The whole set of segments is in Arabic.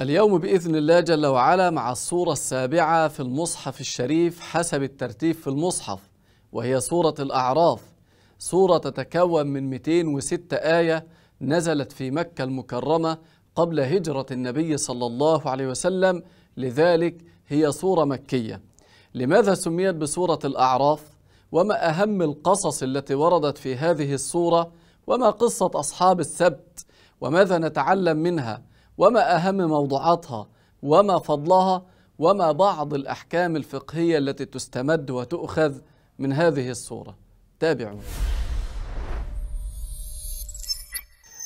اليوم بإذن الله جل وعلا مع الصورة السابعة في المصحف الشريف حسب الترتيب في المصحف وهي صورة الأعراف صورة تتكون من 206 آية نزلت في مكة المكرمة قبل هجرة النبي صلى الله عليه وسلم لذلك هي صورة مكية لماذا سميت بصورة الأعراف؟ وما أهم القصص التي وردت في هذه الصورة؟ وما قصة أصحاب السبت؟ وماذا نتعلم منها؟ وما أهم موضوعاتها وما فضلها وما بعض الأحكام الفقهية التي تستمد وتؤخذ من هذه الصورة تابعوا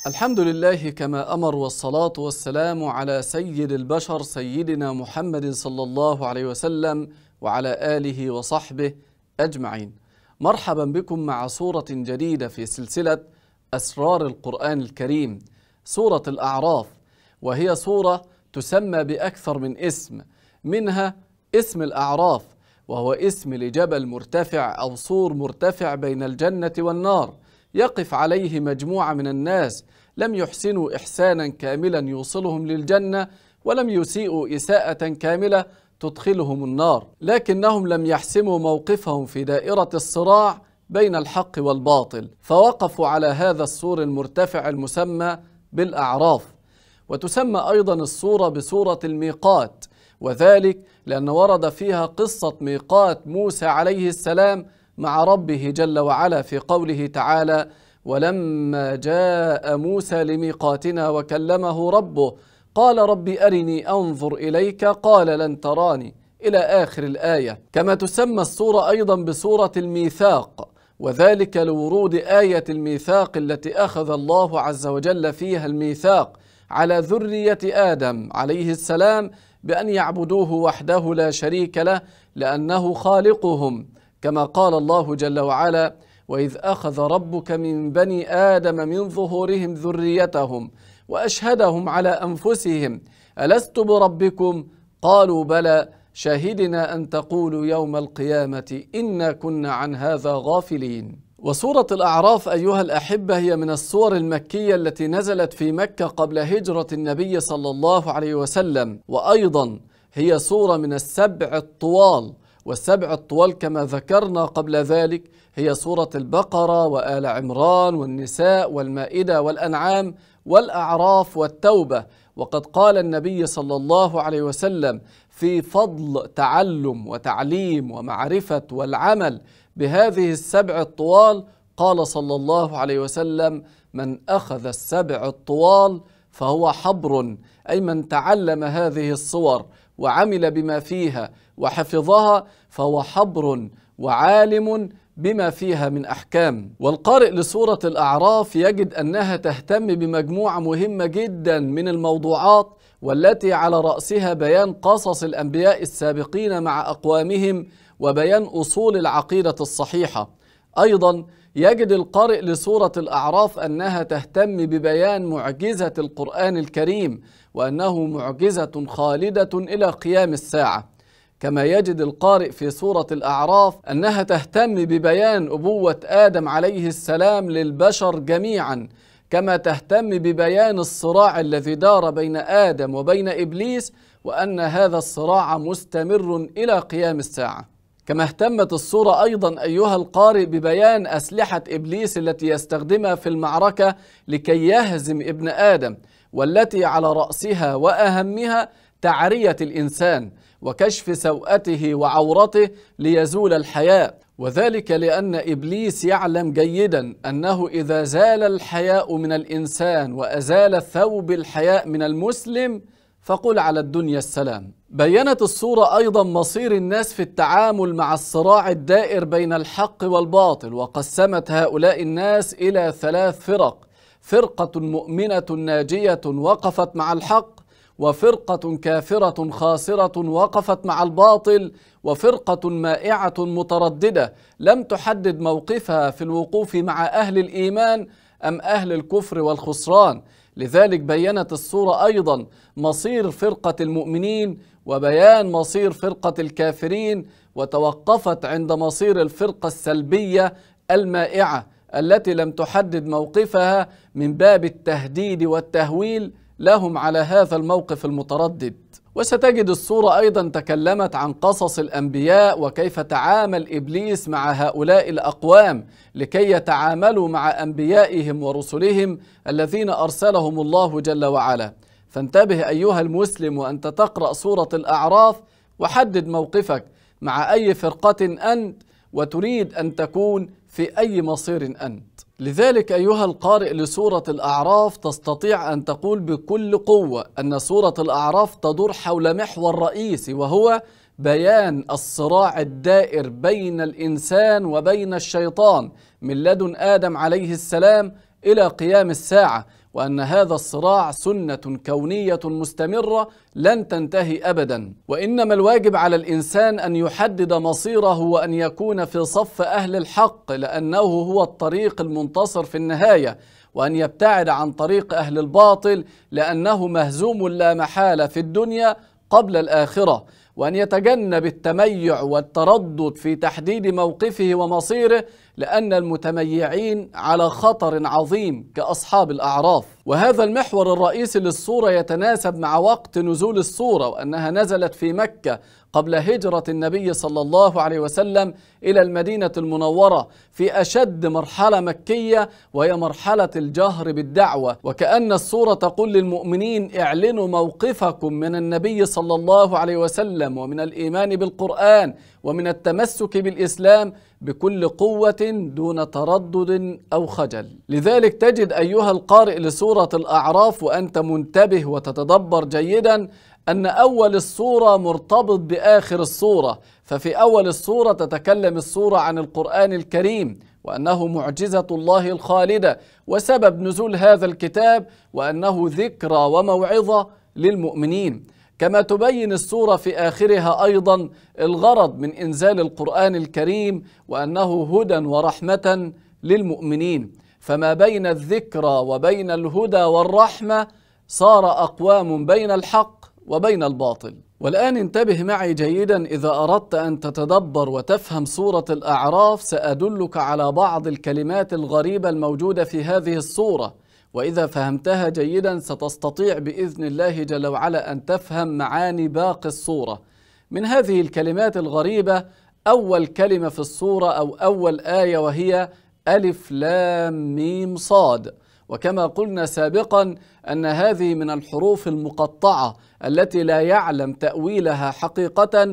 الحمد لله كما أمر والصلاة والسلام على سيد البشر سيدنا محمد صلى الله عليه وسلم وعلى آله وصحبه أجمعين مرحبا بكم مع سورة جديدة في سلسلة أسرار القرآن الكريم سورة الأعراف وهي صورة تسمى بأكثر من اسم منها اسم الأعراف وهو اسم لجبل مرتفع أو سور مرتفع بين الجنة والنار يقف عليه مجموعة من الناس لم يحسنوا إحسانا كاملا يوصلهم للجنة ولم يسيئوا إساءة كاملة تدخلهم النار لكنهم لم يحسموا موقفهم في دائرة الصراع بين الحق والباطل فوقفوا على هذا السور المرتفع المسمى بالأعراف وتسمى أيضا الصورة بصورة الميقات وذلك لأن ورد فيها قصة ميقات موسى عليه السلام مع ربه جل وعلا في قوله تعالى ولما جاء موسى لميقاتنا وكلمه ربه قال رب أرني أنظر إليك قال لن تراني إلى آخر الآية كما تسمى الصورة أيضا بصورة الميثاق وذلك لورود آية الميثاق التي أخذ الله عز وجل فيها الميثاق على ذرية آدم عليه السلام بأن يعبدوه وحده لا شريك له لأنه خالقهم كما قال الله جل وعلا وإذ أخذ ربك من بني آدم من ظهورهم ذريتهم وأشهدهم على أنفسهم ألست بربكم قالوا بلى شهدنا أن تقولوا يوم القيامة إنا كنا عن هذا غافلين وسورة الأعراف أيها الأحبة هي من السور المكية التي نزلت في مكة قبل هجرة النبي صلى الله عليه وسلم وأيضا هي سورة من السبع الطوال والسبع الطوال كما ذكرنا قبل ذلك هي سورة البقرة وآل عمران والنساء والمائدة والأنعام والأعراف والتوبة وقد قال النبي صلى الله عليه وسلم في فضل تعلم وتعليم ومعرفة والعمل بهذه السبع الطوال قال صلى الله عليه وسلم من أخذ السبع الطوال فهو حبر أي من تعلم هذه الصور وعمل بما فيها وحفظها فهو حبر وعالم بما فيها من احكام والقارئ لسوره الاعراف يجد انها تهتم بمجموعه مهمه جدا من الموضوعات والتي على راسها بيان قصص الانبياء السابقين مع اقوامهم وبيان أصول العقيدة الصحيحة أيضا يجد القارئ لسورة الأعراف أنها تهتم ببيان معجزة القرآن الكريم وأنه معجزة خالدة إلى قيام الساعة كما يجد القارئ في سورة الأعراف أنها تهتم ببيان أبوة آدم عليه السلام للبشر جميعا كما تهتم ببيان الصراع الذي دار بين آدم وبين إبليس وأن هذا الصراع مستمر إلى قيام الساعة كما اهتمت الصورة أيضا أيها القارئ ببيان أسلحة إبليس التي يستخدمها في المعركة لكي يهزم ابن آدم والتي على رأسها وأهمها تعرية الإنسان وكشف سوءته وعورته ليزول الحياء وذلك لأن إبليس يعلم جيدا أنه إذا زال الحياء من الإنسان وأزال ثوب الحياء من المسلم فقل على الدنيا السلام بينت الصورة أيضا مصير الناس في التعامل مع الصراع الدائر بين الحق والباطل وقسمت هؤلاء الناس إلى ثلاث فرق فرقة مؤمنة ناجية وقفت مع الحق وفرقة كافرة خاسرة وقفت مع الباطل وفرقة مائعة مترددة لم تحدد موقفها في الوقوف مع أهل الإيمان أم أهل الكفر والخسران لذلك بينت الصورة أيضا مصير فرقة المؤمنين وبيان مصير فرقة الكافرين وتوقفت عند مصير الفرقة السلبية المائعة التي لم تحدد موقفها من باب التهديد والتهويل لهم على هذا الموقف المتردد وستجد الصورة أيضا تكلمت عن قصص الأنبياء وكيف تعامل إبليس مع هؤلاء الأقوام لكي يتعاملوا مع أنبيائهم ورسلهم الذين أرسلهم الله جل وعلا فانتبه أيها المسلم وأنت تقرأ سورة الأعراف وحدد موقفك مع أي فرقة أنت وتريد أن تكون في أي مصير أنت لذلك أيها القارئ لسورة الأعراف تستطيع أن تقول بكل قوة أن سورة الأعراف تدور حول محور رئيسي وهو بيان الصراع الدائر بين الإنسان وبين الشيطان من لدن آدم عليه السلام إلى قيام الساعة وأن هذا الصراع سنة كونية مستمرة لن تنتهي أبدا وإنما الواجب على الإنسان أن يحدد مصيره وأن يكون في صف أهل الحق لأنه هو الطريق المنتصر في النهاية وأن يبتعد عن طريق أهل الباطل لأنه مهزوم لا محالة في الدنيا قبل الآخرة وأن يتجنب التميع والتردد في تحديد موقفه ومصيره لأن المتميعين على خطر عظيم كأصحاب الأعراف وهذا المحور الرئيسي للصورة يتناسب مع وقت نزول الصورة وأنها نزلت في مكة قبل هجرة النبي صلى الله عليه وسلم إلى المدينة المنورة في أشد مرحلة مكية وهي مرحلة الجهر بالدعوة وكأن الصورة تقول للمؤمنين اعلنوا موقفكم من النبي صلى الله عليه وسلم ومن الإيمان بالقرآن ومن التمسك بالاسلام بكل قوه دون تردد او خجل لذلك تجد ايها القارئ لسوره الاعراف وانت منتبه وتتدبر جيدا ان اول السوره مرتبط باخر السوره ففي اول السوره تتكلم السوره عن القران الكريم وانه معجزه الله الخالده وسبب نزول هذا الكتاب وانه ذكرى وموعظه للمؤمنين كما تبين السورة في آخرها أيضا الغرض من إنزال القرآن الكريم وأنه هدى ورحمة للمؤمنين فما بين الذكرى وبين الهدى والرحمة صار أقوام بين الحق وبين الباطل والآن انتبه معي جيدا إذا أردت أن تتدبر وتفهم سورة الأعراف سأدلك على بعض الكلمات الغريبة الموجودة في هذه السورة واذا فهمتها جيدا ستستطيع باذن الله جل وعلا ان تفهم معاني باقي الصوره من هذه الكلمات الغريبه اول كلمه في الصوره او اول ايه وهي الف لام ميم صاد وكما قلنا سابقا ان هذه من الحروف المقطعه التي لا يعلم تاويلها حقيقه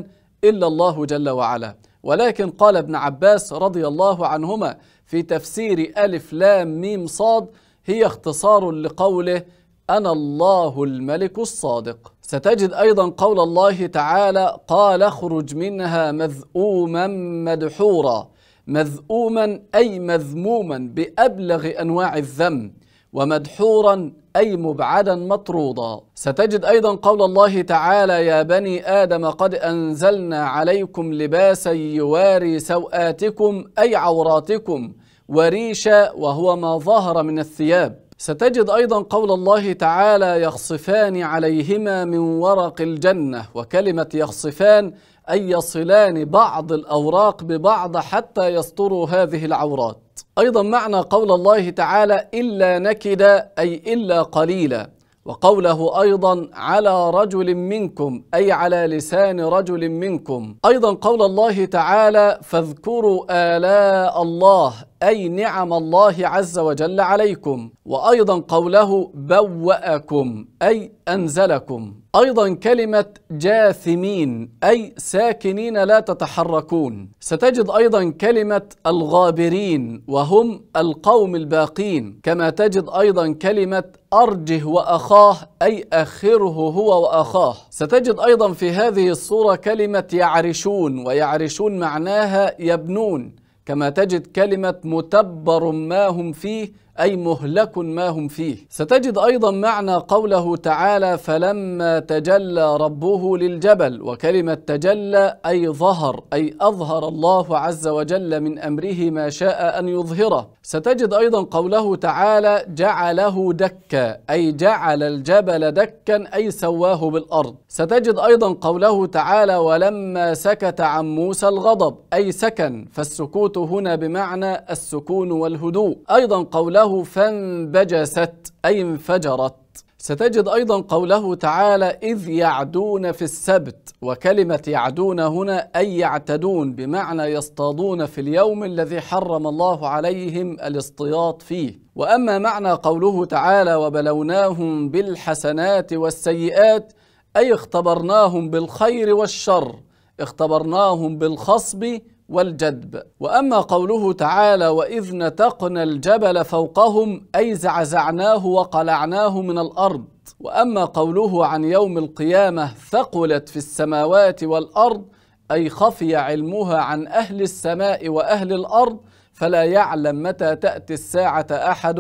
الا الله جل وعلا ولكن قال ابن عباس رضي الله عنهما في تفسير ألف لام ميم صاد هي اختصار لقوله أنا الله الملك الصادق ستجد أيضا قول الله تعالى قال اخرج منها مذءوما مدحورا مذءوما أي مذموما بأبلغ أنواع الذم ومدحورا أي مبعدا مطرودا ستجد أيضا قول الله تعالى يا بني آدم قد أنزلنا عليكم لباسا يواري سوآتكم أي عوراتكم وريشة وهو ما ظهر من الثياب ستجد أيضا قول الله تعالى يخصفان عليهما من ورق الجنة وكلمة يخصفان أي يصلان بعض الأوراق ببعض حتى يستروا هذه العورات أيضا معنى قول الله تعالى إلا نكدا أي إلا قليلا وقوله أيضا على رجل منكم أي على لسان رجل منكم أيضا قول الله تعالى فاذكروا آلاء الله أي نعم الله عز وجل عليكم وأيضا قوله بوأكم أي أنزلكم أيضا كلمة جاثمين أي ساكنين لا تتحركون ستجد أيضا كلمة الغابرين وهم القوم الباقين كما تجد أيضا كلمة أرجه وأخاه أي آخره هو وأخاه ستجد أيضا في هذه الصورة كلمة يعرشون ويعرشون معناها يبنون كما تجد كلمة متبر ما هم فيه أي مهلك ما هم فيه ستجد أيضا معنى قوله تعالى فلما تجلى ربه للجبل وكلمة تجلى أي ظهر أي أظهر الله عز وجل من أمره ما شاء أن يظهره ستجد أيضا قوله تعالى جعله دكا أي جعل الجبل دكا أي سواه بالأرض ستجد أيضا قوله تعالى ولما سكت عن موسى الغضب أي سكن فالسكوت هنا بمعنى السكون والهدوء أيضا قوله قوله فانبجست أي انفجرت ستجد أيضا قوله تعالى إذ يعدون في السبت وكلمة يعدون هنا أي يعتدون بمعنى يصطادون في اليوم الذي حرم الله عليهم الاصطياد فيه وأما معنى قوله تعالى وبلوناهم بالحسنات والسيئات أي اختبرناهم بالخير والشر اختبرناهم بالخصب والجذب واما قوله تعالى واذ نتقنا الجبل فوقهم اي زعزعناه وقلعناه من الارض واما قوله عن يوم القيامه ثقلت في السماوات والارض اي خفي علمها عن اهل السماء واهل الارض فلا يعلم متى تاتي الساعه احد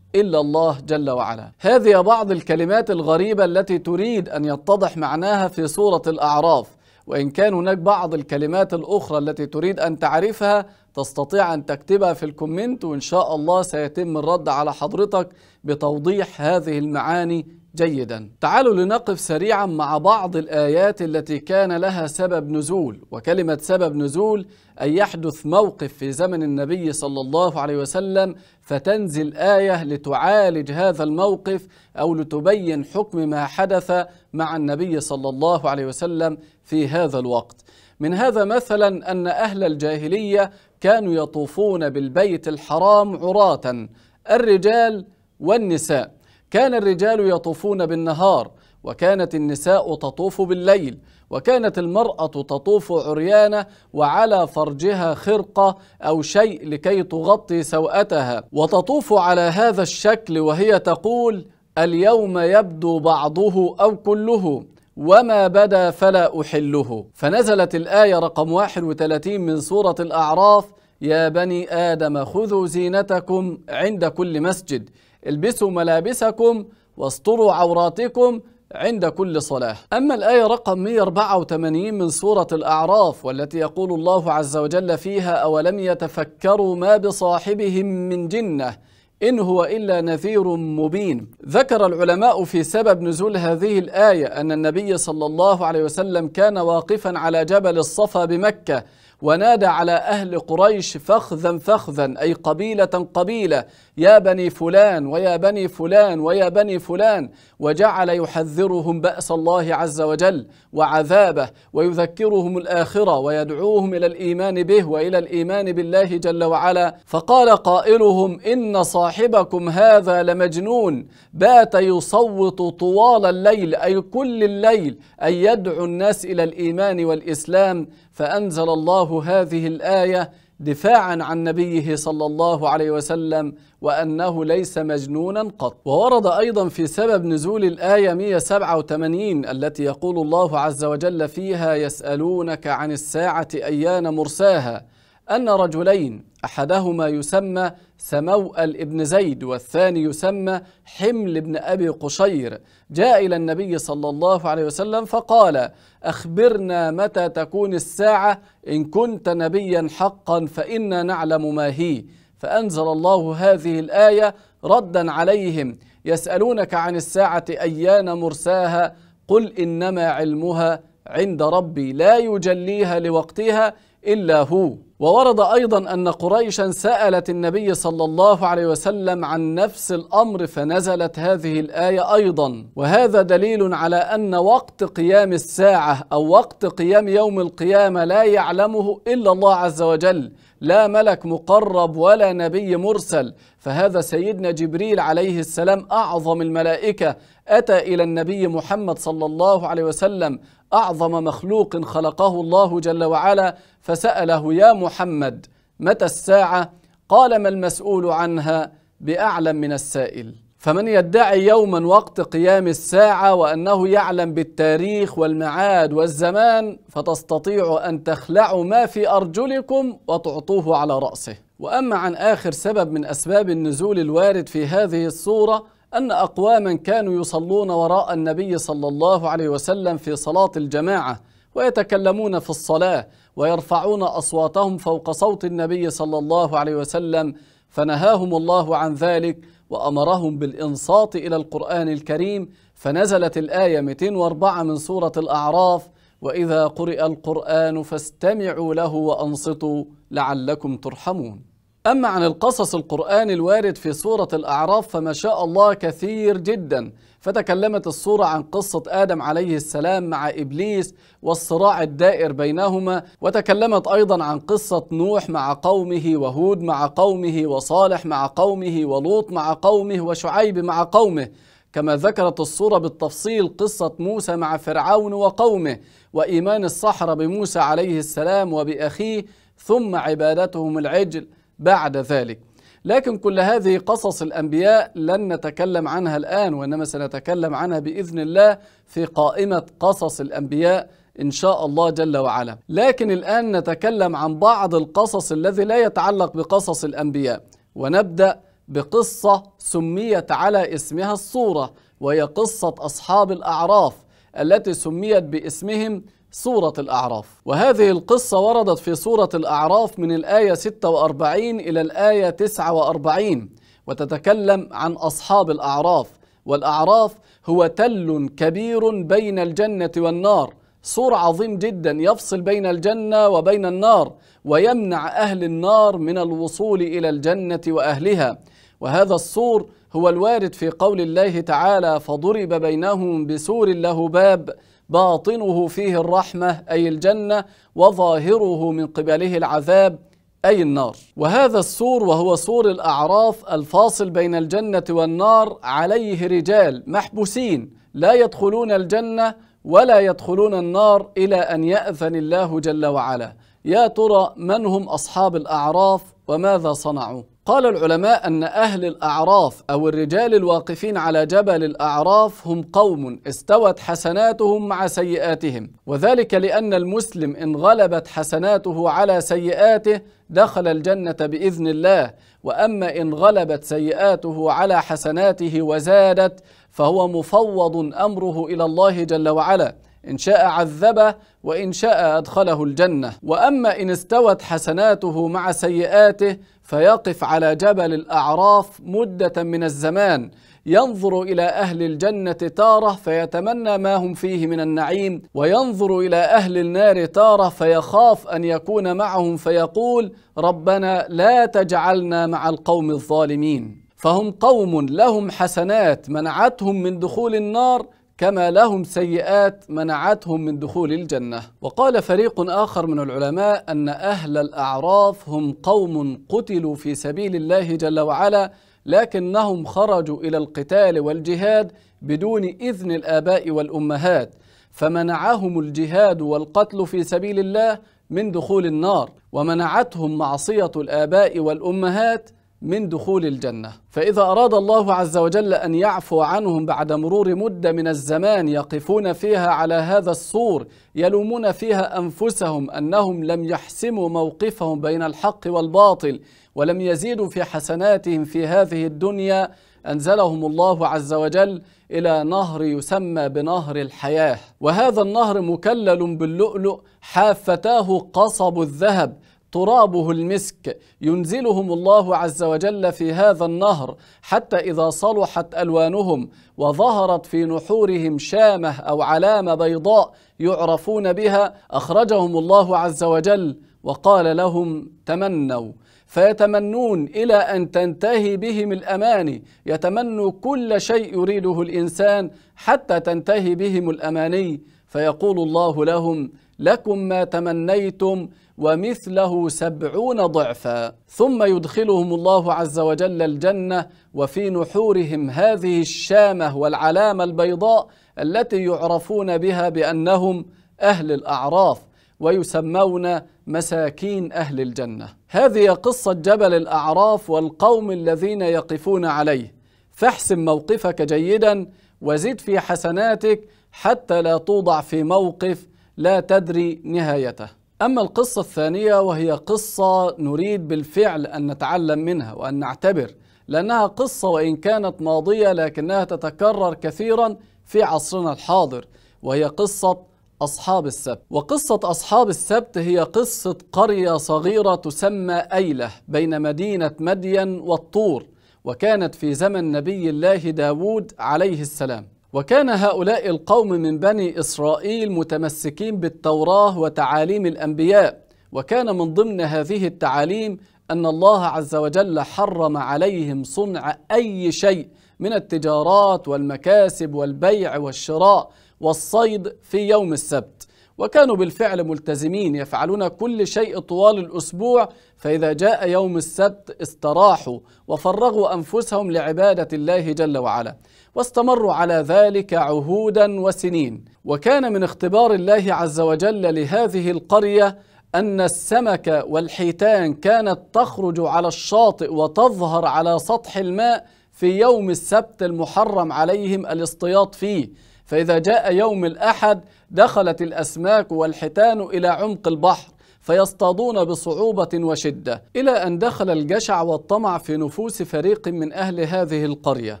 الا الله جل وعلا. هذه بعض الكلمات الغريبه التي تريد ان يتضح معناها في سوره الاعراف وإن كان هناك بعض الكلمات الأخرى التي تريد أن تعرفها تستطيع أن تكتبها في الكومنت وإن شاء الله سيتم الرد على حضرتك بتوضيح هذه المعاني جيدا تعالوا لنقف سريعا مع بعض الآيات التي كان لها سبب نزول وكلمة سبب نزول أن يحدث موقف في زمن النبي صلى الله عليه وسلم فتنزل آية لتعالج هذا الموقف أو لتبين حكم ما حدث مع النبي صلى الله عليه وسلم في هذا الوقت من هذا مثلا أن أهل الجاهلية كانوا يطوفون بالبيت الحرام عراة الرجال والنساء كان الرجال يطوفون بالنهار وكانت النساء تطوف بالليل وكانت المرأة تطوف عريانة وعلى فرجها خرقة أو شيء لكي تغطي سوأتها وتطوف على هذا الشكل وهي تقول اليوم يبدو بعضه أو كله وما بدا فلا أحله فنزلت الآية رقم 31 من سورة الأعراف يا بني آدم خذوا زينتكم عند كل مسجد البسوا ملابسكم واستروا عوراتكم عند كل صلاة أما الآية رقم 184 من سورة الأعراف والتي يقول الله عز وجل فيها أولم يتفكروا ما بصاحبهم من جنة إن هو إلا نذير مبين ذكر العلماء في سبب نزول هذه الآية أن النبي صلى الله عليه وسلم كان واقفا على جبل الصفا بمكة ونادى على أهل قريش فخذا فخذا أي قبيلة قبيلة يا بني فلان ويا بني فلان ويا بني فلان وجعل يحذرهم بأس الله عز وجل وعذابه ويذكرهم الآخرة ويدعوهم إلى الإيمان به وإلى الإيمان بالله جل وعلا فقال قائلهم إن صاحبكم هذا لمجنون بات يصوت طوال الليل أي كل الليل أي يدعو الناس إلى الإيمان والإسلام فأنزل الله هذه الآية دفاعا عن نبيه صلى الله عليه وسلم وأنه ليس مجنونا قط وورد أيضا في سبب نزول الآية 187 التي يقول الله عز وجل فيها يسألونك عن الساعة أيان مرساها أن رجلين أحدهما يسمى سموء ابن زيد والثاني يسمى حمل ابن أبي قشير جاء إلى النبي صلى الله عليه وسلم فقال أخبرنا متى تكون الساعة إن كنت نبيا حقا فإنا نعلم ما هي فأنزل الله هذه الآية ردا عليهم يسألونك عن الساعة أيان مرساها قل إنما علمها عند ربي لا يجليها لوقتها إلا هو وورد أيضا أن قريشا سألت النبي صلى الله عليه وسلم عن نفس الأمر فنزلت هذه الآية أيضا وهذا دليل على أن وقت قيام الساعة أو وقت قيام يوم القيامة لا يعلمه إلا الله عز وجل لا ملك مقرب ولا نبي مرسل فهذا سيدنا جبريل عليه السلام أعظم الملائكة أتى إلى النبي محمد صلى الله عليه وسلم أعظم مخلوق خلقه الله جل وعلا فسأله يا محمد متى الساعة؟ قال ما المسؤول عنها بأعلم من السائل فمن يدعي يوما وقت قيام الساعة وأنه يعلم بالتاريخ والمعاد والزمان فتستطيع أن تخلعوا ما في أرجلكم وتعطوه على رأسه وأما عن آخر سبب من أسباب النزول الوارد في هذه الصورة أن أقواما كانوا يصلون وراء النبي صلى الله عليه وسلم في صلاة الجماعة ويتكلمون في الصلاة ويرفعون أصواتهم فوق صوت النبي صلى الله عليه وسلم فنهاهم الله عن ذلك وأمرهم بالإنصات إلى القرآن الكريم فنزلت الآية 204 من سورة الأعراف وإذا قرئ القرآن فاستمعوا له وأنصتوا لعلكم ترحمون أما عن القصص القرآن الوارد في سورة الأعراف فما شاء الله كثير جدا فتكلمت السورة عن قصة آدم عليه السلام مع إبليس والصراع الدائر بينهما وتكلمت أيضا عن قصة نوح مع قومه وهود مع قومه وصالح مع قومه ولوط مع قومه وشعيب مع قومه كما ذكرت الصورة بالتفصيل قصة موسى مع فرعون وقومه وإيمان الصحراء بموسى عليه السلام وبأخيه ثم عبادتهم العجل بعد ذلك لكن كل هذه قصص الأنبياء لن نتكلم عنها الآن وإنما سنتكلم عنها بإذن الله في قائمة قصص الأنبياء إن شاء الله جل وعلا لكن الآن نتكلم عن بعض القصص الذي لا يتعلق بقصص الأنبياء ونبدأ بقصة سميت على اسمها الصورة وهي قصة أصحاب الأعراف التي سميت باسمهم سورة الأعراف وهذه القصة وردت في سورة الأعراف من الآية 46 إلى الآية 49 وتتكلم عن أصحاب الأعراف والأعراف هو تل كبير بين الجنة والنار سور عظيم جدا يفصل بين الجنة وبين النار ويمنع أهل النار من الوصول إلى الجنة وأهلها وهذا السور هو الوارد في قول الله تعالى فضرب بينهم بسور له باب باطنه فيه الرحمة أي الجنة وظاهره من قبله العذاب أي النار وهذا السور وهو سور الأعراف الفاصل بين الجنة والنار عليه رجال محبوسين لا يدخلون الجنة ولا يدخلون النار إلى أن يأذن الله جل وعلا يا ترى من هم أصحاب الأعراف وماذا صنعوا قال العلماء أن أهل الأعراف أو الرجال الواقفين على جبل الأعراف هم قوم استوت حسناتهم مع سيئاتهم وذلك لأن المسلم إن غلبت حسناته على سيئاته دخل الجنة بإذن الله وأما إن غلبت سيئاته على حسناته وزادت فهو مفوض أمره إلى الله جل وعلا إن شاء عذبه وإن شاء أدخله الجنة وأما إن استوت حسناته مع سيئاته فيقف على جبل الأعراف مدة من الزمان ينظر إلى أهل الجنة تارة فيتمنى ما هم فيه من النعيم وينظر إلى أهل النار تارة فيخاف أن يكون معهم فيقول ربنا لا تجعلنا مع القوم الظالمين فهم قوم لهم حسنات منعتهم من دخول النار كما لهم سيئات منعتهم من دخول الجنة وقال فريق آخر من العلماء أن أهل الأعراف هم قوم قتلوا في سبيل الله جل وعلا لكنهم خرجوا إلى القتال والجهاد بدون إذن الآباء والأمهات فمنعهم الجهاد والقتل في سبيل الله من دخول النار ومنعتهم معصية الآباء والأمهات من دخول الجنة فإذا أراد الله عز وجل أن يعفو عنهم بعد مرور مدة من الزمان يقفون فيها على هذا السور يلومون فيها أنفسهم أنهم لم يحسموا موقفهم بين الحق والباطل ولم يزيدوا في حسناتهم في هذه الدنيا أنزلهم الله عز وجل إلى نهر يسمى بنهر الحياة وهذا النهر مكلل باللؤلؤ حافتاه قصب الذهب ترابه المسك ينزلهم الله عز وجل في هذا النهر حتى إذا صلحت ألوانهم وظهرت في نحورهم شامة أو علامة بيضاء يعرفون بها أخرجهم الله عز وجل وقال لهم تمنوا فيتمنون إلى أن تنتهي بهم الأماني يتمنوا كل شيء يريده الإنسان حتى تنتهي بهم الأماني فيقول الله لهم لكم ما تمنيتم ومثله سبعون ضعفا ثم يدخلهم الله عز وجل الجنة وفي نحورهم هذه الشامة والعلامة البيضاء التي يعرفون بها بأنهم أهل الأعراف ويسمون مساكين أهل الجنة هذه قصة جبل الأعراف والقوم الذين يقفون عليه فاحسم موقفك جيدا وزد في حسناتك حتى لا توضع في موقف لا تدري نهايته أما القصة الثانية وهي قصة نريد بالفعل أن نتعلم منها وأن نعتبر لأنها قصة وإن كانت ماضية لكنها تتكرر كثيرا في عصرنا الحاضر وهي قصة أصحاب السبت وقصة أصحاب السبت هي قصة قرية صغيرة تسمى أيلة بين مدينة مدين والطور وكانت في زمن نبي الله داود عليه السلام وكان هؤلاء القوم من بني إسرائيل متمسكين بالتوراة وتعاليم الأنبياء وكان من ضمن هذه التعاليم أن الله عز وجل حرم عليهم صنع أي شيء من التجارات والمكاسب والبيع والشراء والصيد في يوم السبت وكانوا بالفعل ملتزمين يفعلون كل شيء طوال الأسبوع فإذا جاء يوم السبت استراحوا وفرغوا أنفسهم لعبادة الله جل وعلا واستمروا على ذلك عهودا وسنين وكان من اختبار الله عز وجل لهذه القرية أن السمك والحيتان كانت تخرج على الشاطئ وتظهر على سطح الماء في يوم السبت المحرم عليهم الاصطياد فيه فإذا جاء يوم الأحد دخلت الأسماك والحيتان إلى عمق البحر فيصطادون بصعوبة وشدة إلى أن دخل الجشع والطمع في نفوس فريق من أهل هذه القرية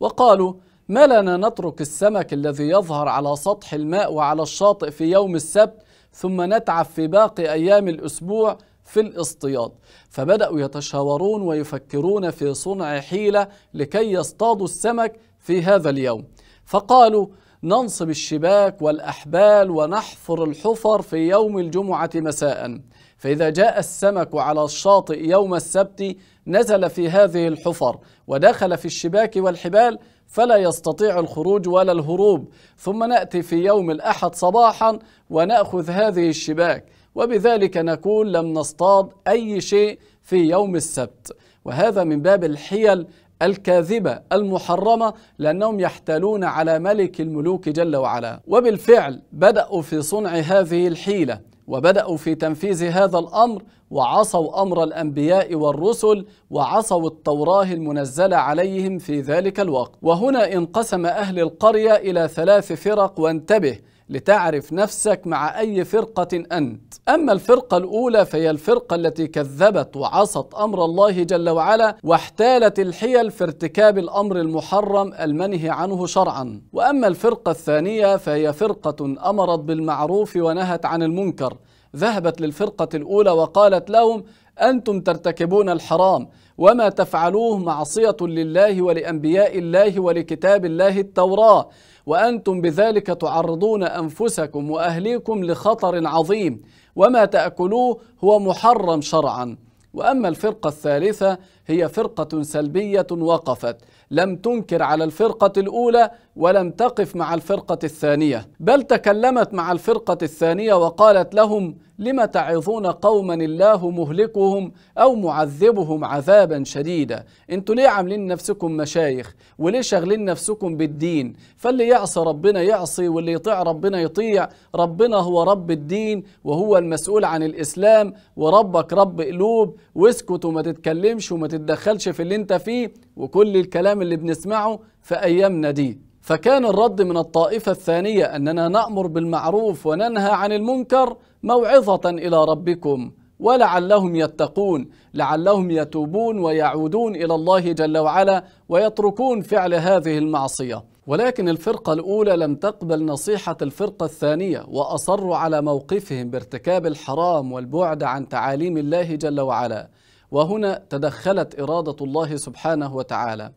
وقالوا ما لنا نترك السمك الذي يظهر على سطح الماء وعلى الشاطئ في يوم السبت ثم نتعب في باقي أيام الأسبوع في الاصطياد فبدأوا يتشاورون ويفكرون في صنع حيلة لكي يصطادوا السمك في هذا اليوم فقالوا ننصب الشباك والأحبال ونحفر الحفر في يوم الجمعة مساء فإذا جاء السمك على الشاطئ يوم السبت نزل في هذه الحفر ودخل في الشباك والحبال فلا يستطيع الخروج ولا الهروب ثم نأتي في يوم الأحد صباحا ونأخذ هذه الشباك وبذلك نكون لم نصطاد أي شيء في يوم السبت وهذا من باب الحيل الكاذبة المحرمة لأنهم يحتالون على ملك الملوك جل وعلا وبالفعل بدأوا في صنع هذه الحيلة وبدأوا في تنفيذ هذا الأمر وعصوا أمر الأنبياء والرسل وعصوا التوراة المنزلة عليهم في ذلك الوقت وهنا انقسم أهل القرية إلى ثلاث فرق وانتبه لتعرف نفسك مع أي فرقة أنت أما الفرقة الأولى فهي الفرقة التي كذبت وعصت أمر الله جل وعلا واحتالت الحيل في ارتكاب الأمر المحرم المنهي عنه شرعا وأما الفرقة الثانية فهي فرقة أمرت بالمعروف ونهت عن المنكر ذهبت للفرقة الأولى وقالت لهم أنتم ترتكبون الحرام وما تفعلوه معصية لله ولأنبياء الله ولكتاب الله التوراة وأنتم بذلك تعرضون أنفسكم وأهليكم لخطر عظيم وما تأكلوه هو محرم شرعا وأما الفرقة الثالثة هي فرقة سلبية وقفت لم تنكر على الفرقة الأولى ولم تقف مع الفرقة الثانية بل تكلمت مع الفرقة الثانية وقالت لهم لم تعظون قوما الله مهلكهم أو معذبهم عذابا شديدا انتوا ليه عاملين نفسكم مشايخ وليه شاغلين نفسكم بالدين فاللي يعصي ربنا يعصي واللي يطيع ربنا يطيع ربنا هو رب الدين وهو المسؤول عن الإسلام وربك رب قلوب واسكت وما تتكلمش وما تتدخلش في اللي انت فيه وكل الكلام اللي بنسمعه في أيامنا دي فكان الرد من الطائفة الثانية أننا نأمر بالمعروف وننهى عن المنكر موعظة إلى ربكم ولعلهم يتقون لعلهم يتوبون ويعودون إلى الله جل وعلا ويتركون فعل هذه المعصية ولكن الفرقة الأولى لم تقبل نصيحة الفرقة الثانية وأصروا على موقفهم بارتكاب الحرام والبعد عن تعاليم الله جل وعلا وهنا تدخلت إرادة الله سبحانه وتعالى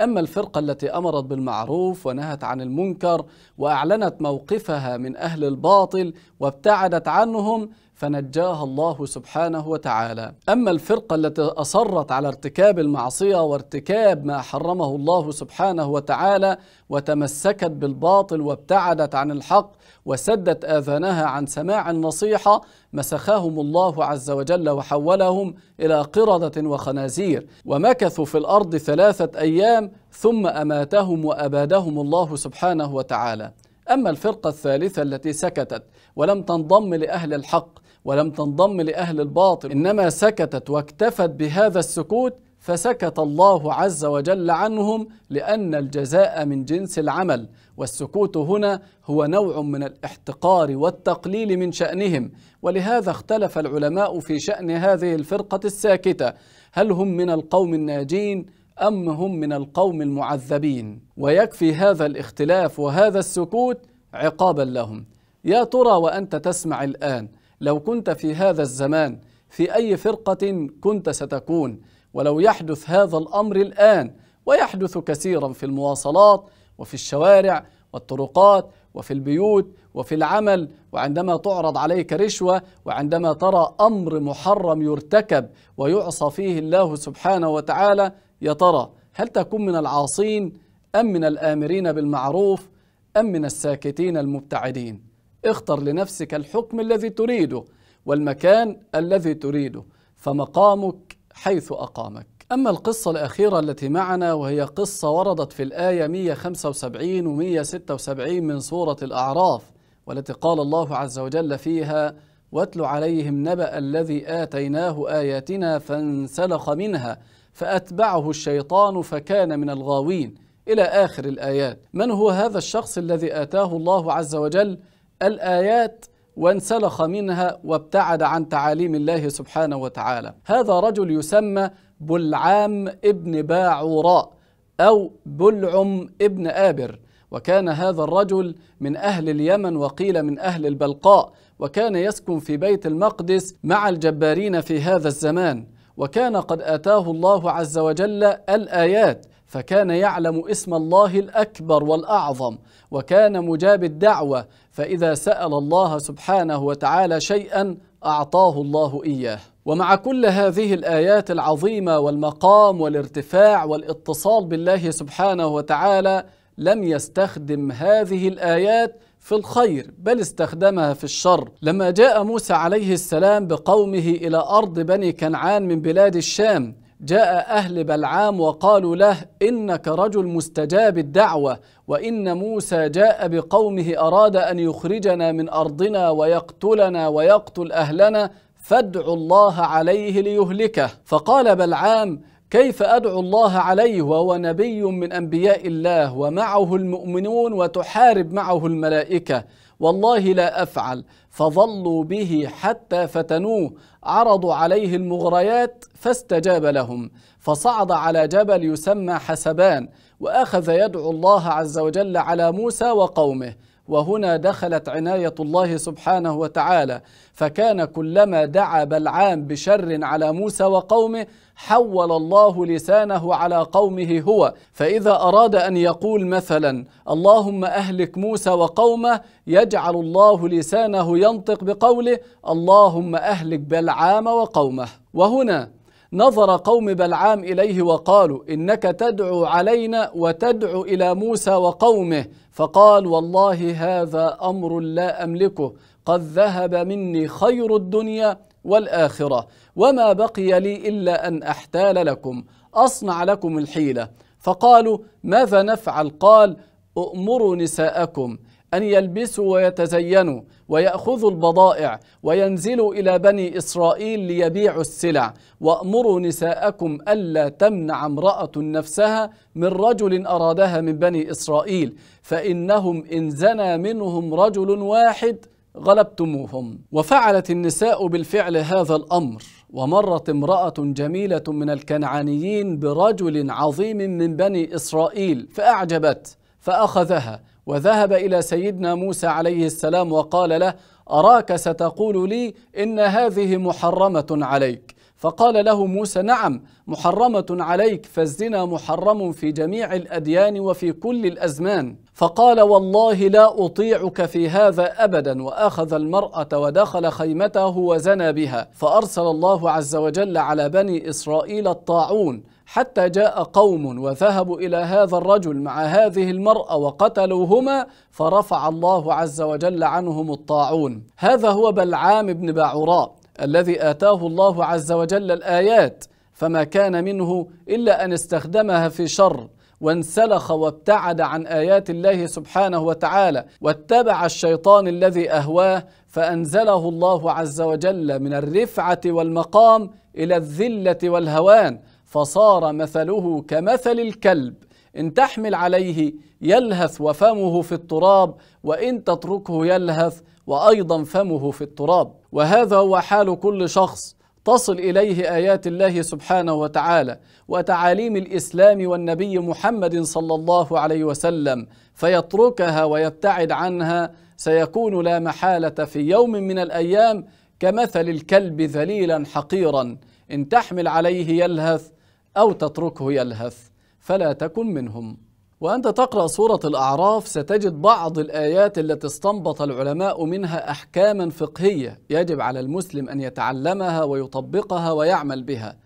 أما الفرقة التي أمرت بالمعروف ونهت عن المنكر وأعلنت موقفها من أهل الباطل وابتعدت عنهم فنجاها الله سبحانه وتعالى أما الفرقة التي أصرت على ارتكاب المعصية وارتكاب ما حرمه الله سبحانه وتعالى وتمسكت بالباطل وابتعدت عن الحق وسدت آذانها عن سماع النصيحة مسخهم الله عز وجل وحولهم إلى قردة وخنازير ومكثوا في الأرض ثلاثة أيام ثم أماتهم وأبادهم الله سبحانه وتعالى أما الفرقة الثالثة التي سكتت ولم تنضم لأهل الحق ولم تنضم لأهل الباطل إنما سكتت واكتفت بهذا السكوت فسكت الله عز وجل عنهم لأن الجزاء من جنس العمل والسكوت هنا هو نوع من الاحتقار والتقليل من شأنهم ولهذا اختلف العلماء في شأن هذه الفرقة الساكتة هل هم من القوم الناجين أم هم من القوم المعذبين ويكفي هذا الاختلاف وهذا السكوت عقابا لهم يا ترى وأنت تسمع الآن لو كنت في هذا الزمان في أي فرقة كنت ستكون ولو يحدث هذا الأمر الآن ويحدث كثيرا في المواصلات وفي الشوارع والطرقات وفي البيوت وفي العمل وعندما تعرض عليك رشوة وعندما ترى أمر محرم يرتكب ويعصى فيه الله سبحانه وتعالى يا ترى هل تكون من العاصين أم من الآمرين بالمعروف أم من الساكتين المبتعدين اختر لنفسك الحكم الذي تريده والمكان الذي تريده فمقامك حيث أقامك أما القصة الأخيرة التي معنا وهي قصة وردت في الآية 175 و 176 من سورة الأعراف والتي قال الله عز وجل فيها واتل عليهم نبأ الذي آتيناه آياتنا فانسلخ منها فأتبعه الشيطان فكان من الغاوين إلى آخر الآيات من هو هذا الشخص الذي آتاه الله عز وجل الآيات وانسلخ منها وابتعد عن تعاليم الله سبحانه وتعالى هذا رجل يسمى بلعام ابن باعوراء أو بلعم ابن آبر وكان هذا الرجل من أهل اليمن وقيل من أهل البلقاء وكان يسكن في بيت المقدس مع الجبارين في هذا الزمان وكان قد آتاه الله عز وجل الآيات فكان يعلم اسم الله الأكبر والأعظم وكان مجاب الدعوة فإذا سأل الله سبحانه وتعالى شيئا أعطاه الله إياه ومع كل هذه الآيات العظيمة والمقام والارتفاع والاتصال بالله سبحانه وتعالى لم يستخدم هذه الآيات في الخير بل استخدمها في الشر لما جاء موسى عليه السلام بقومه إلى أرض بني كنعان من بلاد الشام جاء أهل بلعام وقالوا له إنك رجل مستجاب الدعوة وإن موسى جاء بقومه أراد أن يخرجنا من أرضنا ويقتلنا ويقتل أهلنا فادعوا الله عليه ليهلكه فقال بلعام كيف أدعو الله عليه وهو نبي من أنبياء الله ومعه المؤمنون وتحارب معه الملائكة والله لا أفعل فظلوا به حتى فتنوه عرضوا عليه المغريات فاستجاب لهم فصعد على جبل يسمى حسبان واخذ يدعو الله عز وجل على موسى وقومه وهنا دخلت عناية الله سبحانه وتعالى فكان كلما دعا بلعام بشر على موسى وقومه حول الله لسانه على قومه هو فإذا أراد أن يقول مثلا اللهم أهلك موسى وقومه يجعل الله لسانه ينطق بقوله اللهم أهلك بلعام وقومه وهنا نظر قوم بلعام إليه وقالوا إنك تدعو علينا وتدعو إلى موسى وقومه فقال والله هذا أمر لا أملكه قد ذهب مني خير الدنيا والآخرة وما بقي لي إلا أن أحتال لكم أصنع لكم الحيلة فقالوا ماذا نفعل قال أؤمروا نساءكم أن يلبسوا ويتزينوا ويأخذوا البضائع وينزلوا إلى بني إسرائيل ليبيعوا السلع وأمروا نساءكم ألا تمنع امرأة نفسها من رجل أرادها من بني إسرائيل فإنهم إن زنى منهم رجل واحد غلبتموهم وفعلت النساء بالفعل هذا الأمر ومرت امرأة جميلة من الكنعانيين برجل عظيم من بني إسرائيل فأعجبت فأخذها وذهب إلى سيدنا موسى عليه السلام وقال له أراك ستقول لي إن هذه محرمة عليك فقال له موسى نعم محرمة عليك فالزنا محرم في جميع الأديان وفي كل الأزمان فقال والله لا أطيعك في هذا أبدا وأخذ المرأة ودخل خيمته وزنى بها فأرسل الله عز وجل على بني إسرائيل الطاعون حتى جاء قوم وذهبوا إلى هذا الرجل مع هذه المرأة وقتلوهما فرفع الله عز وجل عنهم الطاعون هذا هو بلعام بن باعوراء الذي آتاه الله عز وجل الآيات فما كان منه إلا أن استخدمها في شر وانسلخ وابتعد عن آيات الله سبحانه وتعالى واتبع الشيطان الذي أهواه فأنزله الله عز وجل من الرفعة والمقام إلى الذلة والهوان فصار مثله كمثل الكلب ان تحمل عليه يلهث وفمه في التراب وان تتركه يلهث وايضا فمه في التراب وهذا هو حال كل شخص تصل اليه ايات الله سبحانه وتعالى وتعاليم الاسلام والنبي محمد صلى الله عليه وسلم فيتركها ويبتعد عنها سيكون لا محاله في يوم من الايام كمثل الكلب ذليلا حقيرا ان تحمل عليه يلهث أو تتركه يلهث فلا تكن منهم وأنت تقرأ سورة الأعراف ستجد بعض الآيات التي استنبط العلماء منها أحكاما فقهية يجب على المسلم أن يتعلمها ويطبقها ويعمل بها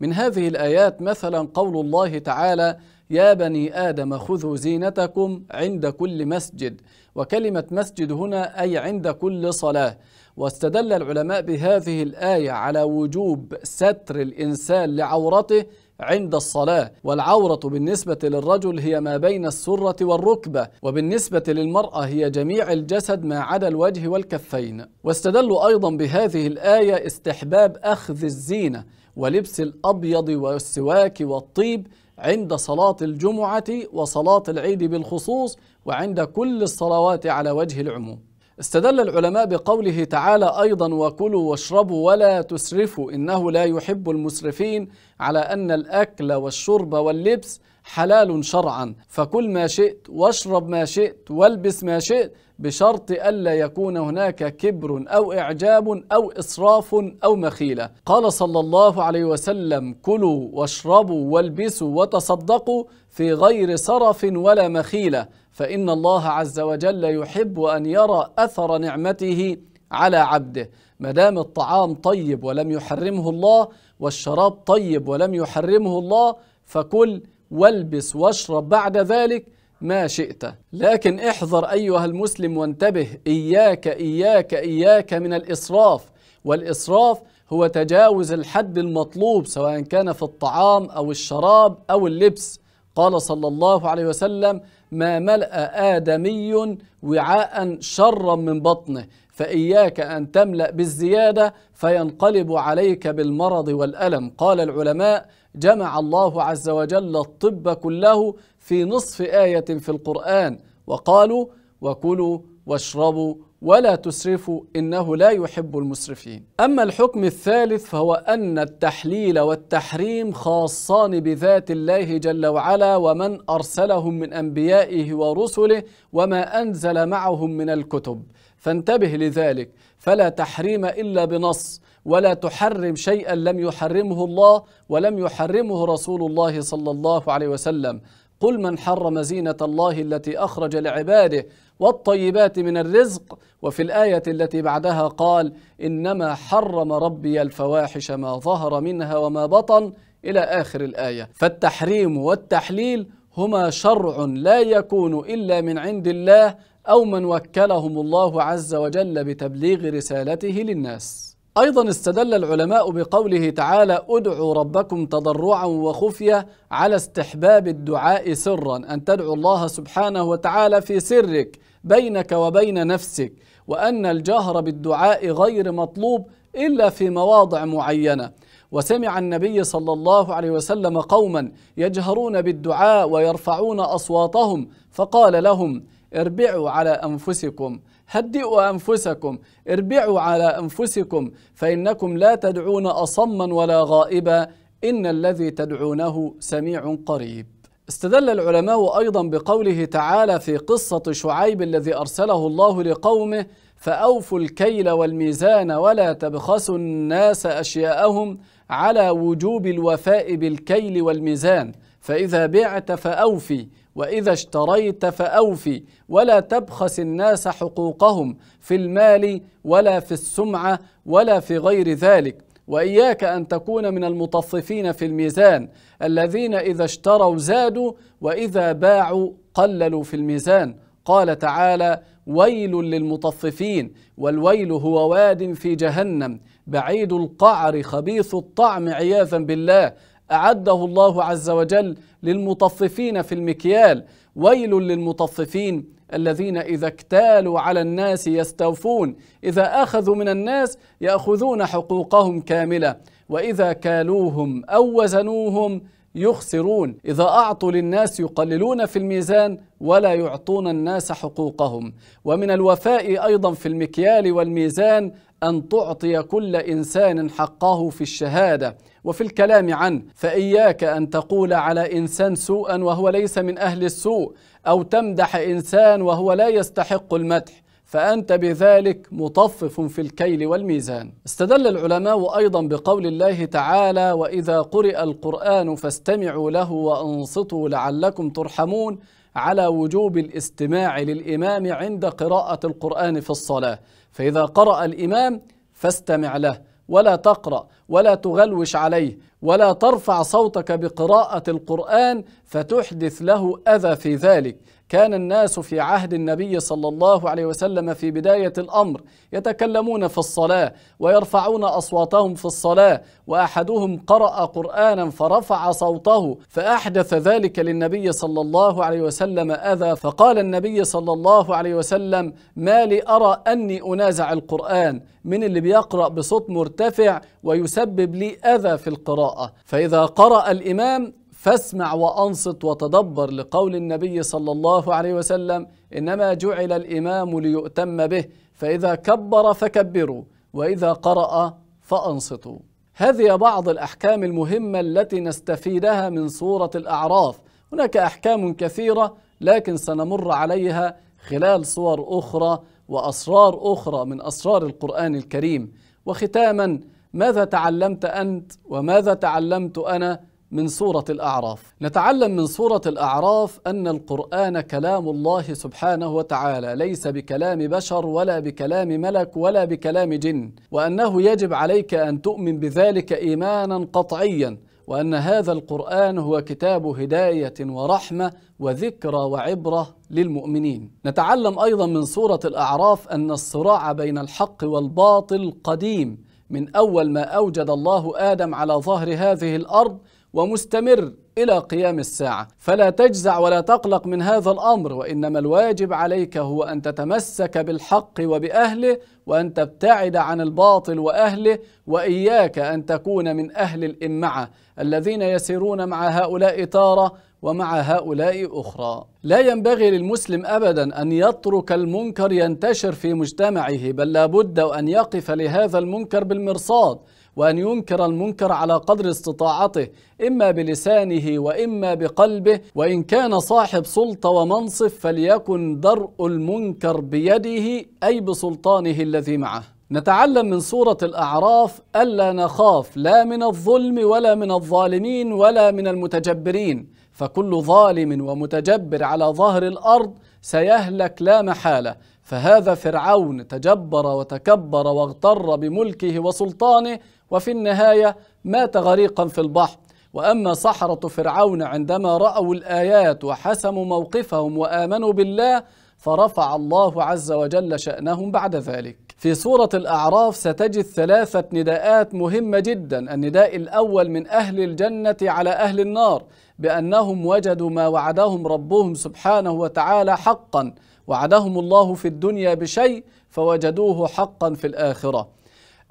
من هذه الآيات مثلا قول الله تعالى يا بني آدم خذوا زينتكم عند كل مسجد وكلمة مسجد هنا أي عند كل صلاة واستدل العلماء بهذه الآية على وجوب ستر الإنسان لعورته عند الصلاة والعورة بالنسبة للرجل هي ما بين السرة والركبة وبالنسبة للمرأة هي جميع الجسد ما عدا الوجه والكفين واستدلوا أيضا بهذه الآية استحباب أخذ الزينة ولبس الأبيض والسواك والطيب عند صلاة الجمعة وصلاة العيد بالخصوص وعند كل الصلوات على وجه العموم استدل العلماء بقوله تعالى أيضا وكلوا واشربوا ولا تسرفوا إنه لا يحب المسرفين على أن الأكل والشرب واللبس حلال شرعا فكل ما شئت واشرب ما شئت والبس ما شئت بشرط ألا يكون هناك كبر أو إعجاب أو إسراف أو مخيلة قال صلى الله عليه وسلم كلوا واشربوا والبسوا وتصدقوا في غير سرف ولا مخيلة فإن الله عز وجل يحب أن يرى أثر نعمته على عبده ما دام الطعام طيب ولم يحرمه الله والشراب طيب ولم يحرمه الله فكل والبس واشرب بعد ذلك ما شئت لكن احذر أيها المسلم وانتبه إياك إياك إياك من الإسراف والإسراف هو تجاوز الحد المطلوب سواء كان في الطعام أو الشراب أو اللبس قال صلى الله عليه وسلم ما ملأ آدمي وعاء شرا من بطنه فإياك أن تملأ بالزيادة فينقلب عليك بالمرض والألم قال العلماء جمع الله عز وجل الطب كله في نصف آية في القرآن وقالوا وكلوا واشربوا ولا تسرفوا إنه لا يحب المسرفين أما الحكم الثالث فهو أن التحليل والتحريم خاصان بذات الله جل وعلا ومن أرسلهم من أنبيائه ورسله وما أنزل معهم من الكتب فانتبه لذلك فلا تحريم إلا بنص ولا تحرم شيئا لم يحرمه الله ولم يحرمه رسول الله صلى الله عليه وسلم قل من حرم زينة الله التي أخرج لعباده والطيبات من الرزق وفي الآية التي بعدها قال إنما حرم ربي الفواحش ما ظهر منها وما بطن إلى آخر الآية فالتحريم والتحليل هما شرع لا يكون إلا من عند الله أو من وكلهم الله عز وجل بتبليغ رسالته للناس أيضا استدل العلماء بقوله تعالى ادعوا ربكم تضرعا وخفية على استحباب الدعاء سرا أن تدعو الله سبحانه وتعالى في سرك بينك وبين نفسك وأن الجهر بالدعاء غير مطلوب إلا في مواضع معينة وسمع النبي صلى الله عليه وسلم قوما يجهرون بالدعاء ويرفعون أصواتهم فقال لهم اربعوا على أنفسكم هدئوا أنفسكم اربعوا على أنفسكم فإنكم لا تدعون أصما ولا غائبا إن الذي تدعونه سميع قريب استدل العلماء أيضا بقوله تعالى في قصة شعيب الذي أرسله الله لقومه فأوفوا الكيل والميزان ولا تبخسوا الناس أشياءهم على وجوب الوفاء بالكيل والميزان فإذا بعت فأوفي وإذا اشتريت فأوفي ولا تبخس الناس حقوقهم في المال ولا في السمعة ولا في غير ذلك وإياك أن تكون من المطففين في الميزان الذين إذا اشتروا زادوا وإذا باعوا قللوا في الميزان قال تعالى ويل للمطففين والويل هو واد في جهنم بعيد القعر خبيث الطعم عياذا بالله أعده الله عز وجل للمطففين في المكيال ويل للمطففين الذين إذا اكتالوا على الناس يستوفون إذا أخذوا من الناس يأخذون حقوقهم كاملة وإذا كالوهم أو وزنوهم يخسرون إذا أعطوا للناس يقللون في الميزان ولا يعطون الناس حقوقهم ومن الوفاء أيضا في المكيال والميزان أن تعطي كل إنسان حقه في الشهادة وفي الكلام عنه فإياك أن تقول على إنسان سوءا وهو ليس من أهل السوء أو تمدح إنسان وهو لا يستحق المدح فأنت بذلك مطفف في الكيل والميزان استدل العلماء أيضا بقول الله تعالى وإذا قرئ القرآن فاستمعوا له وأنصتوا لعلكم ترحمون على وجوب الاستماع للإمام عند قراءة القرآن في الصلاة فإذا قرأ الإمام فاستمع له ولا تقرأ ولا تغلوش عليه ولا ترفع صوتك بقراءة القرآن فتحدث له أذى في ذلك كان الناس في عهد النبي صلى الله عليه وسلم في بداية الأمر يتكلمون في الصلاة ويرفعون أصواتهم في الصلاة وأحدهم قرأ قرآنا فرفع صوته فأحدث ذلك للنبي صلى الله عليه وسلم أذى فقال النبي صلى الله عليه وسلم ما لي أرى أني أنازع القرآن من اللي بيقرأ بصوت مرتفع ويسبب لي أذى في القراءة فإذا قرأ الإمام فاسمع وانصت وتدبر لقول النبي صلى الله عليه وسلم انما جعل الامام ليؤتم به فاذا كبر فكبروا واذا قرا فانصتوا هذه بعض الاحكام المهمه التي نستفيدها من سوره الاعراف هناك احكام كثيره لكن سنمر عليها خلال صور اخرى واسرار اخرى من اسرار القران الكريم وختاما ماذا تعلمت انت وماذا تعلمت انا من سورة الأعراف نتعلم من سورة الأعراف أن القرآن كلام الله سبحانه وتعالى ليس بكلام بشر ولا بكلام ملك ولا بكلام جن وأنه يجب عليك أن تؤمن بذلك إيمانا قطعيا وأن هذا القرآن هو كتاب هداية ورحمة وذكرى وعبرة للمؤمنين. نتعلم أيضا من سورة الأعراف أن الصراع بين الحق والباطل قديم من أول ما أوجد الله آدم على ظهر هذه الأرض ومستمر إلى قيام الساعة فلا تجزع ولا تقلق من هذا الأمر وإنما الواجب عليك هو أن تتمسك بالحق وبأهله وأن تبتعد عن الباطل وأهله وإياك أن تكون من أهل الإمعة الذين يسيرون مع هؤلاء تارة ومع هؤلاء أخرى لا ينبغي للمسلم أبدا أن يترك المنكر ينتشر في مجتمعه بل لابد أن يقف لهذا المنكر بالمرصاد وأن ينكر المنكر على قدر استطاعته إما بلسانه وإما بقلبه وإن كان صاحب سلطة ومنصب فليكن درء المنكر بيده أي بسلطانه الذي معه نتعلم من سورة الأعراف ألا نخاف لا من الظلم ولا من الظالمين ولا من المتجبرين فكل ظالم ومتجبر على ظهر الأرض سيهلك لا محالة فهذا فرعون تجبر وتكبر واغتر بملكه وسلطانه وفي النهاية مات غريقا في البحر وأما سحرة فرعون عندما رأوا الآيات وحسموا موقفهم وآمنوا بالله فرفع الله عز وجل شأنهم بعد ذلك في سورة الأعراف ستجد ثلاثة نداءات مهمة جدا النداء الأول من أهل الجنة على أهل النار بأنهم وجدوا ما وعدهم ربهم سبحانه وتعالى حقا وعدهم الله في الدنيا بشيء فوجدوه حقا في الآخرة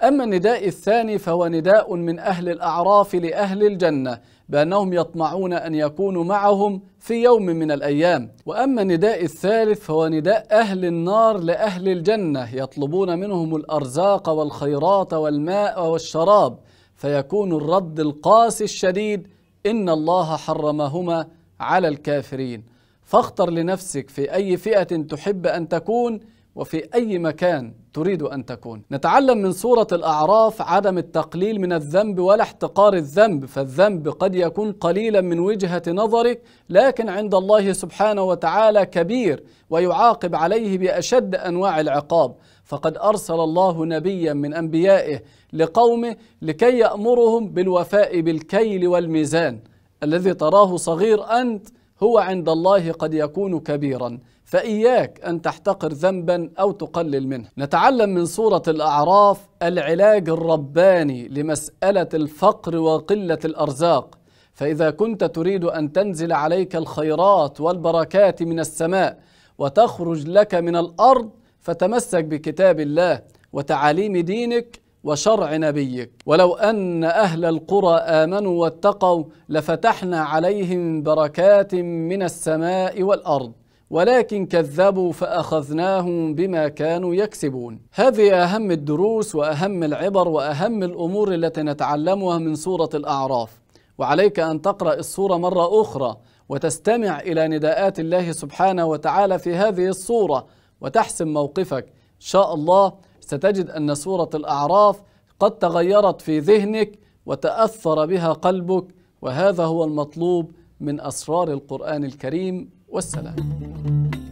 أما النداء الثاني فهو نداء من أهل الأعراف لأهل الجنة بأنهم يطمعون أن يكونوا معهم في يوم من الأيام وأما النداء الثالث فهو نداء أهل النار لأهل الجنة يطلبون منهم الأرزاق والخيرات والماء والشراب فيكون الرد القاسي الشديد إن الله حرمهما على الكافرين فاختر لنفسك في أي فئة تحب أن تكون وفي أي مكان تريد أن تكون نتعلم من سورة الأعراف عدم التقليل من الذنب ولا احتقار الذنب فالذنب قد يكون قليلا من وجهة نظرك لكن عند الله سبحانه وتعالى كبير ويعاقب عليه بأشد أنواع العقاب فقد أرسل الله نبيا من أنبيائه لقومه لكي يأمرهم بالوفاء بالكيل والميزان الذي تراه صغير أنت هو عند الله قد يكون كبيرا فإياك أن تحتقر ذنبا أو تقلل منه نتعلم من سورة الأعراف العلاج الرباني لمسألة الفقر وقلة الأرزاق فإذا كنت تريد أن تنزل عليك الخيرات والبركات من السماء وتخرج لك من الأرض فتمسك بكتاب الله وتعاليم دينك وشرع نبيك ولو ان اهل القرى امنوا واتقوا لفتحنا عليهم بركات من السماء والارض ولكن كذبوا فاخذناهم بما كانوا يكسبون. هذه اهم الدروس واهم العبر واهم الامور التي نتعلمها من سوره الاعراف. وعليك ان تقرا السوره مره اخرى وتستمع الى نداءات الله سبحانه وتعالى في هذه الصوره وتحسم موقفك. ان شاء الله ستجد ان سوره الاعراف قد تغيرت في ذهنك وتاثر بها قلبك وهذا هو المطلوب من اسرار القران الكريم والسلام